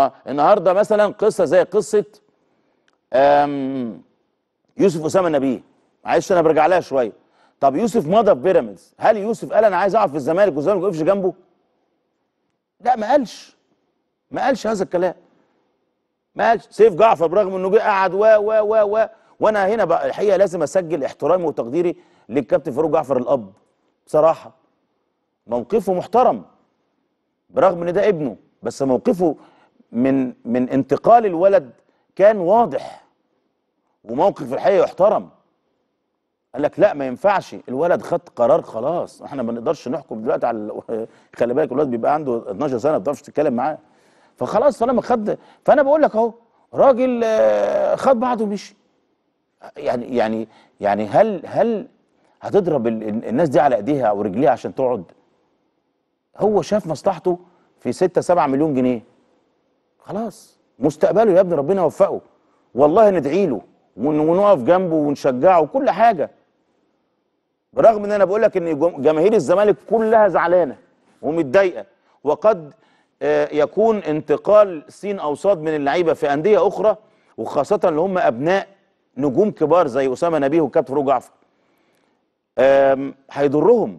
اه النهارده مثلا قصه زي قصه يوسف اسامه نبيه معلش انا برجع لها شويه طب يوسف مضى في بيراميدز هل يوسف قال انا عايز اقعد في الزمالك والزمالك ما وقفش جنبه لا ما قالش ما قالش هذا الكلام ما قالش سيف جعفر برغم انه جه قعد و و و و وانا هنا بقى الحقيقه لازم اسجل احترامي وتقديري للكابتن فاروق جعفر الاب بصراحه موقفه محترم برغم ان ده ابنه بس موقفه من من انتقال الولد كان واضح وموقف الحقيقه يحترم قال لك لا ما ينفعش الولد خد قرار خلاص احنا ما نقدرش نحكم دلوقتي على خلي بالك الولد بيبقى عنده 12 سنه ما بتعرفش تتكلم معاه فخلاص طالما خد فانا بقول لك اهو راجل آه، خد بعضه ومشي يعني يعني يعني هل هل هتضرب الناس دي على ايديها او رجليها عشان تقعد هو شاف مصلحته في 6 7 مليون جنيه خلاص مستقبله يا ابني ربنا يوفقه والله ندعي له ونقف جنبه ونشجعه وكل حاجه برغم ان انا بقول لك ان جماهير الزمالك كلها زعلانه ومتضايقه وقد آه، يكون انتقال سين او صاد من اللعيبه في انديه اخرى وخاصه اللي هم ابناء نجوم كبار زي اسامه نبيه وكابتن فاروق جعفر هيضرهم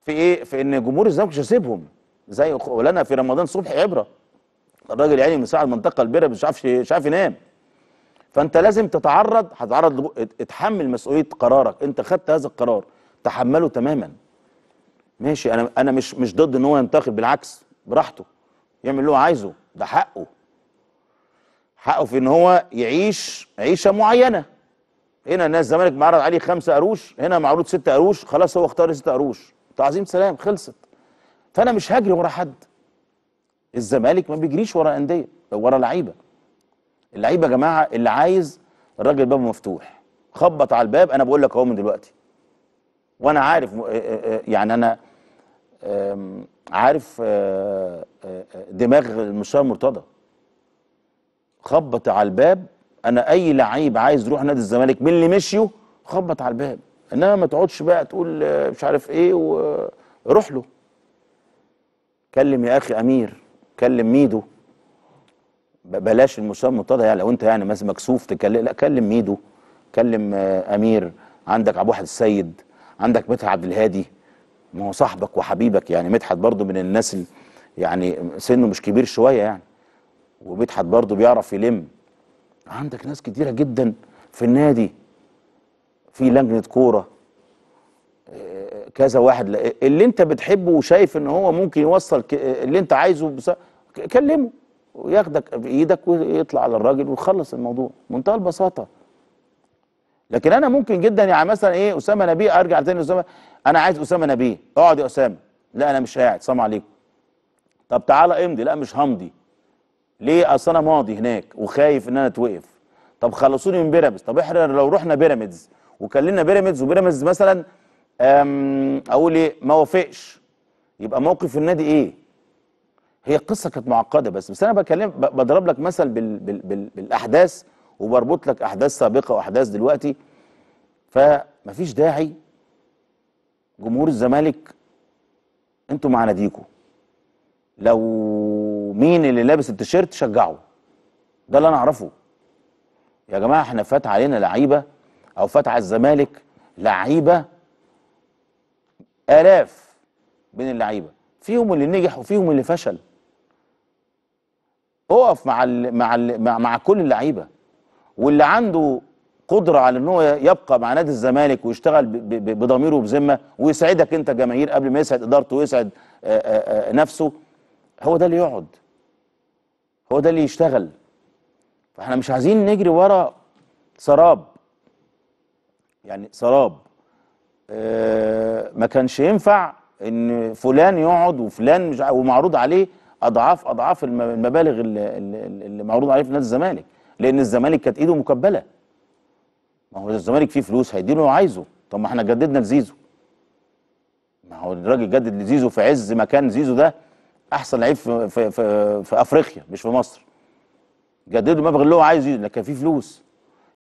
في ايه في ان جمهور الزمالك مش هيسيبهم زي ولنا في رمضان صبح عبره الراجل يعني من ساعه ما انتقل مش عارف مش عارف ينام فانت لازم تتعرض هتتعرض اتحمل مسؤوليه قرارك انت خدت هذا القرار تحمله تماما ماشي انا انا مش مش ضد ان هو ينتقل بالعكس براحته يعمل اللي هو عايزه ده حقه حقه في ان هو يعيش عيشه معينه هنا الناس الزمالك معرض عليه خمسة قروش هنا معروض ستة قروش خلاص هو اختار ستة قروش تعظيم سلام خلصت فانا مش هجري ورا حد الزمالك ما بيجريش ورا انديه ورا لعيبه اللعيبه يا جماعه اللي عايز الراجل بابه مفتوح خبط على الباب انا بقول لك اهو من دلوقتي وانا عارف آه، آه، آه، يعني انا عارف دماغ المستشار مرتضى خبط على الباب انا اي لعيب عايز يروح نادي الزمالك من اللي مشيوا خبط على الباب انما ما تقعدش بقى تقول مش عارف ايه وروح له كلم يا اخي امير كلم ميدو بلاش المستوى المنتدى يعني لو انت يعني مثلا مكسوف تكلم لا كلم ميدو كلم آه، امير عندك عبد الواحد السيد عندك مدحت عبد الهادي ما هو صاحبك وحبيبك يعني مدحت برضه من الناس يعني سنه مش كبير شويه يعني ومدحت برضه بيعرف يلم عندك ناس كتيره جدا في النادي في لجنه كوره آه، كذا واحد اللي انت بتحبه وشايف ان هو ممكن يوصل اللي انت عايزه بس كلمه وياخدك بايدك ويطلع على الراجل ويخلص الموضوع منتهى البساطه لكن انا ممكن جدا يعني مثلا ايه اسامه نبيه ارجع تاني اسامه انا عايز اسامه نبيه اقعد يا اسامه لا انا مش قاعد سلام عليكم طب تعالى امضي لا مش همضي ليه اصل انا ماضي هناك وخايف ان انا اتوقف طب خلصوني من بيراميدز طب احنا لو رحنا بيراميدز وكلمنا بيراميدز وبيراميدز مثلا اقول ايه ما وافقش يبقى موقف النادي ايه هي القصه كانت معقده بس بس انا بكلم بضرب لك مثل بال بال بال بالاحداث وبربط لك احداث سابقه واحداث دلوقتي فمفيش داعي جمهور الزمالك انتوا مع ناديكوا لو مين اللي لابس التيشيرت شجعه ده اللي انا اعرفه يا جماعه احنا فات علينا لعيبه او فات على الزمالك لعيبه الاف بين اللعيبه فيهم اللي نجح وفيهم اللي فشل اقف مع الـ مع الـ مع كل اللعيبه واللي عنده قدره على ان هو يبقى مع نادي الزمالك ويشتغل بضميره وبذمه ويسعدك انت جماهير قبل ما يسعد ادارته ويسعد نفسه هو ده اللي يقعد هو ده اللي يشتغل فاحنا مش عايزين نجري ورا سراب يعني سراب ما كانش ينفع ان فلان يقعد وفلان مش ومعروض عليه اضعاف اضعاف المبالغ اللي, اللي معروض عليه في نادي الزمالك لان الزمالك كانت ايده مكبله ما هو الزمالك فيه فلوس هيديله اللي عايزه طب ما احنا جددنا لزيزو ما هو الراجل جدد لزيزو في عز مكان زيزو ده احسن لعيب في, في, في, في افريقيا مش في مصر جددوا المبلغ اللي هو عايزه لكن فيه فلوس